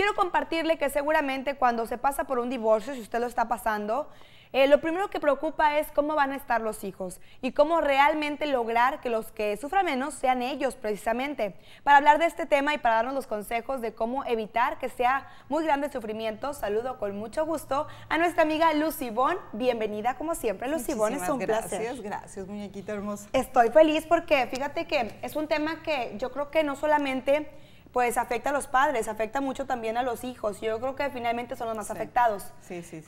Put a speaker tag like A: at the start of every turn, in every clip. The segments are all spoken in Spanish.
A: quiero compartirle que seguramente cuando se pasa por un divorcio, si usted lo está pasando, eh, lo primero que preocupa es cómo van a estar los hijos y cómo realmente lograr que los que sufran menos sean ellos precisamente. Para hablar de este tema y para darnos los consejos de cómo evitar que sea muy grande el sufrimiento, saludo con mucho gusto a nuestra amiga Lucy Bon. Bienvenida como siempre, Lucy Bon, es un gracias, placer. Gracias,
B: gracias, muñequita hermosa.
A: Estoy feliz porque fíjate que es un tema que yo creo que no solamente pues afecta a los padres, afecta mucho también a los hijos. Yo creo que finalmente son los más afectados.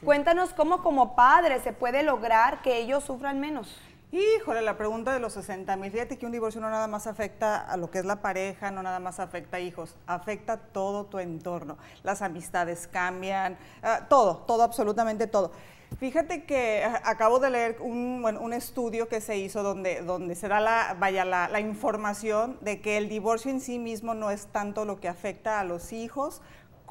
A: Cuéntanos cómo como padres se
B: puede lograr que ellos sufran menos. Híjole, la pregunta de los 60 mil. Fíjate que un divorcio no nada más afecta a lo que es la pareja, no nada más afecta a hijos, afecta todo tu entorno. Las amistades cambian, ah, todo, todo, absolutamente todo. Fíjate que ah, acabo de leer un, estudio que se hizo donde, donde se da vaya, la, la, información de que el divorcio en sí mismo no es tanto lo que afecta a los hijos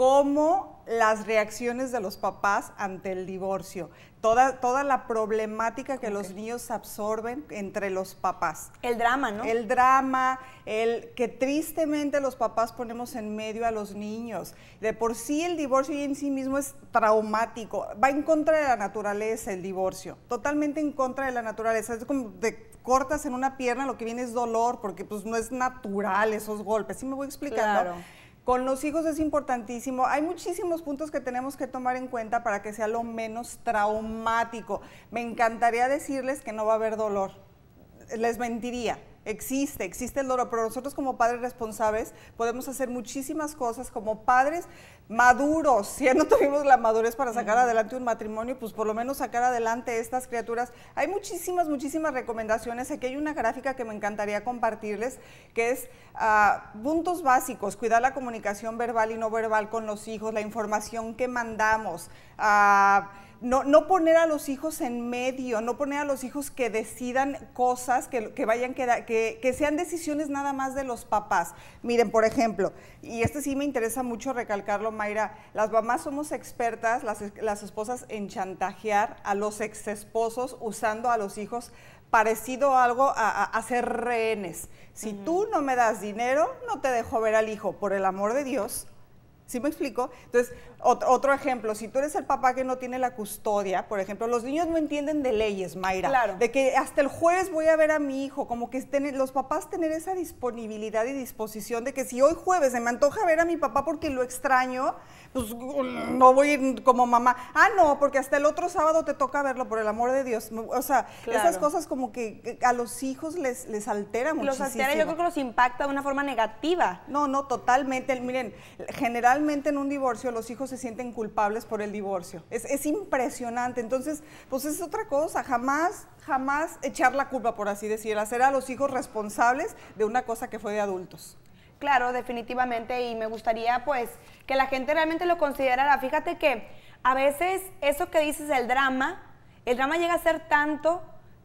B: como las reacciones de los papás ante el divorcio, toda, toda la problemática que los niños absorben entre los papás. El drama, ¿no? El drama, el que tristemente los papás ponemos en medio a los niños. De por sí el divorcio en sí mismo es traumático, va en contra de la naturaleza el divorcio, totalmente en contra de la naturaleza, es como de cortas en una pierna, lo que viene es dolor, porque pues no es natural esos golpes, ¿sí me voy explicando? Claro. Con los hijos es importantísimo. Hay muchísimos puntos que tenemos que tomar en cuenta para que sea lo menos traumático. Me encantaría decirles que no va a haber dolor. Les mentiría Existe, existe el loro, pero nosotros como padres responsables podemos hacer muchísimas cosas como padres maduros. Si ya no tuvimos la madurez para sacar adelante un matrimonio, pues por lo menos sacar adelante estas criaturas. Hay muchísimas, muchísimas recomendaciones. Aquí hay una gráfica que me encantaría compartirles, que es ah, puntos básicos, cuidar la comunicación verbal y no verbal con los hijos, la información que mandamos. Ah, no, poner a los hijos en medio, no poner a los hijos que decidan cosas, que, vayan que, que sean decisiones nada más de los papás. Miren, por ejemplo, y este sí me interesa mucho recalcarlo, Mayra, las mamás somos expertas, las, esposas, en chantajear a los exesposos usando a los hijos parecido a algo a, hacer rehenes. Si tú no me das dinero, no te dejo ver al hijo, por el amor de Dios ¿Sí me explico? Entonces, otro, ejemplo, si tú eres el papá que no tiene la custodia, por ejemplo, los niños no entienden de leyes, Mayra. Claro. De que hasta el jueves voy a ver a mi hijo, como que los papás tener esa disponibilidad y disposición de que si hoy jueves se me antoja ver a mi papá porque lo extraño, pues no voy a ir como mamá. Ah, no, porque hasta el otro sábado te toca verlo, por el amor de Dios. O sea, esas cosas como que a los hijos les, les altera muchísimo. Los altera, yo creo que los impacta de una forma negativa. No, no, totalmente. Miren, generalmente en un divorcio los hijos se sienten culpables por el divorcio. Es, es impresionante. Entonces, pues es otra cosa. Jamás, jamás echar la culpa, por así decirlo hacer a los hijos responsables de una cosa que fue de adultos.
A: Claro, definitivamente. Y me gustaría, pues, que la gente realmente lo considerara. Fíjate que a veces eso que dices, el drama, el drama llega a ser tanto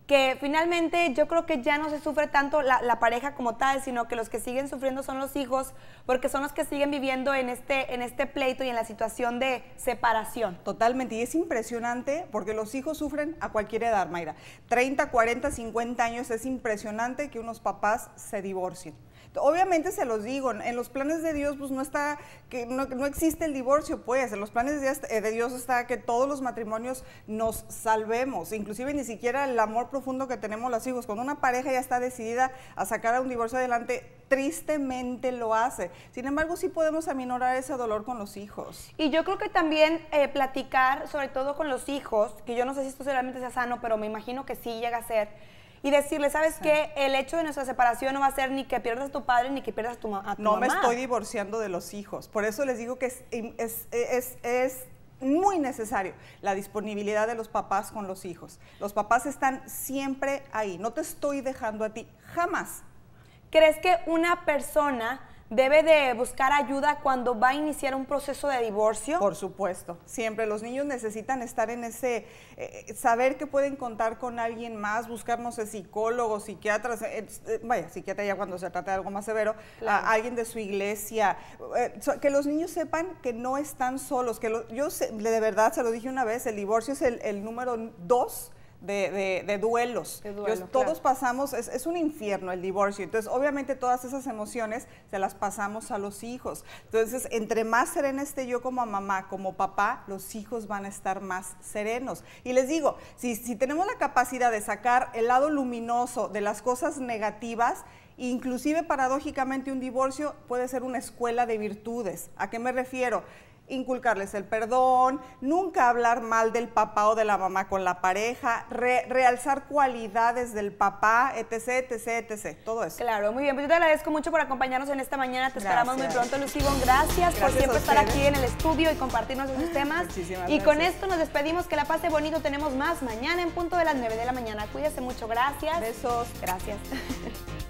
A: que finalmente yo creo que ya no se sufre tanto la, pareja como tal, sino que los que siguen sufriendo son los hijos, porque son los que siguen viviendo en este, en este
B: pleito y en la situación de separación. Totalmente, y es impresionante porque los hijos sufren a cualquier edad, Mayra. 30, 40, 50 años es impresionante que unos papás se divorcien. Obviamente se los digo, en los planes de Dios pues no está, que no, existe el divorcio pues, en los planes eh, de, Dios está que todos los matrimonios nos salvemos, inclusive ni siquiera el amor profundo que tenemos los hijos. Cuando una pareja ya está decidida a sacar a un divorcio adelante, tristemente lo hace. Sin embargo, sí podemos aminorar ese dolor con los hijos. Y yo creo que también eh, platicar, sobre todo con los hijos, que yo no sé si esto realmente
A: sea sano, pero me imagino que sí llega a ser y decirle, ¿sabes qué? El hecho de nuestra separación no va a ser ni que pierdas tu padre ni que pierdas a tu, mamá. No me estoy
B: divorciando de los hijos. Por eso les digo que es, es muy necesario la disponibilidad de los papás con los hijos. Los papás están siempre ahí. No te estoy dejando a ti, jamás.
A: ¿Crees que una persona debe de buscar ayuda cuando va a iniciar un proceso
B: de divorcio? Por supuesto, siempre los niños necesitan estar en ese, eh, saber que pueden contar con alguien más, buscarnos no sé, psicólogos, psiquiatras, eh, eh, vaya, psiquiatra ya cuando se trata de algo más severo, alguien de su iglesia, que los niños sepan que no están solos, que yo de verdad se lo dije una vez, el divorcio es el número dos de, duelos. todos pasamos, es, un infierno el divorcio. Entonces, obviamente todas esas emociones se las pasamos a los hijos. Entonces, entre más serena esté yo como mamá, como papá, los hijos van a estar más serenos. Y les digo, si, si tenemos la capacidad de sacar el lado luminoso de las cosas negativas, Inclusive, paradójicamente, un divorcio puede ser una escuela de virtudes. ¿A qué me refiero? inculcarles el perdón, nunca hablar mal del papá o de la mamá con la pareja, realzar cualidades del papá, etc, etc, etc, todo eso. Claro,
A: muy bien, pues yo te agradezco mucho por acompañarnos en esta mañana, te esperamos muy pronto, Lucibón, gracias, por siempre estar aquí en el estudio y compartirnos esos temas. y con esto nos despedimos, que la pase bonito, tenemos más mañana en punto de las 9 de la mañana, cuídese mucho, gracias. Besos. Gracias.